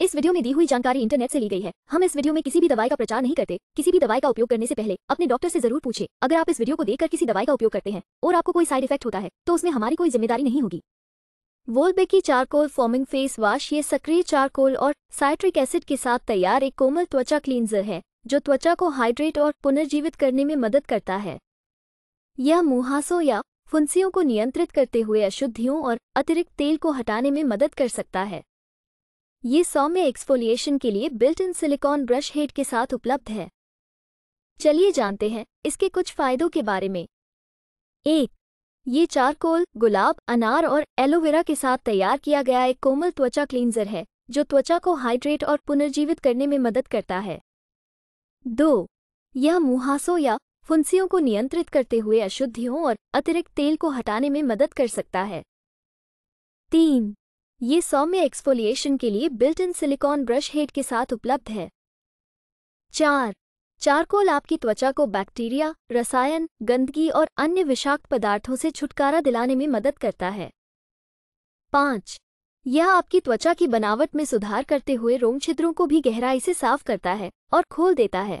इस वीडियो में दी हुई जानकारी इंटरनेट से ली गई है हम इस वीडियो में किसी भी दवाई का प्रचार नहीं करते किसी भी दवाई का उपयोग करने से पहले अपने डॉक्टर से जरूर पूछे अगर आप इस वीडियो को देखकर किसी दवाई का उपयोग करते हैं और आपको कोई साइड इफेक्ट होता है तो उसमें हमारी कोई जिम्मेदारी नहीं होगी वोल्बे की चारकोल फॉर्मिंग फेस वॉश ये सक्रिय चारकोल और साइट्रिक एसिड के साथ तैयार एक कोमल त्वचा क्लींजर है जो त्वचा को हाइड्रेट और पुनर्जीवित करने में मदद करता है यह मुहासों या फुंसियों को नियंत्रित करते हुए अशुद्धियों और अतिरिक्त तेल को हटाने में मदद कर सकता है ये सौम्य एक्सफोलिएशन के लिए built in silicone brush head के साथ उपलब्ध है चलिए जानते हैं इसके कुछ फायदों के बारे में एक ये चारकोल गुलाब अनार और एलोवेरा के साथ तैयार किया गया एक कोमल त्वचा क्लींजर है जो त्वचा को हाइड्रेट और पुनर्जीवित करने में मदद करता है दो यह मुहासों या फुंसियों को नियंत्रित करते हुए अशुद्धियों और अतिरिक्त तेल को हटाने में मदद कर सकता है तीन ये सौम्य एक्सफोलिएशन के लिए built in silicone brush head के साथ उपलब्ध है चार चारकोल आपकी त्वचा को बैक्टीरिया रसायन गंदगी और अन्य विषाक्त पदार्थों से छुटकारा दिलाने में मदद करता है पाँच यह आपकी त्वचा की बनावट में सुधार करते हुए रोम छिद्रों को भी गहराई से साफ करता है और खोल देता है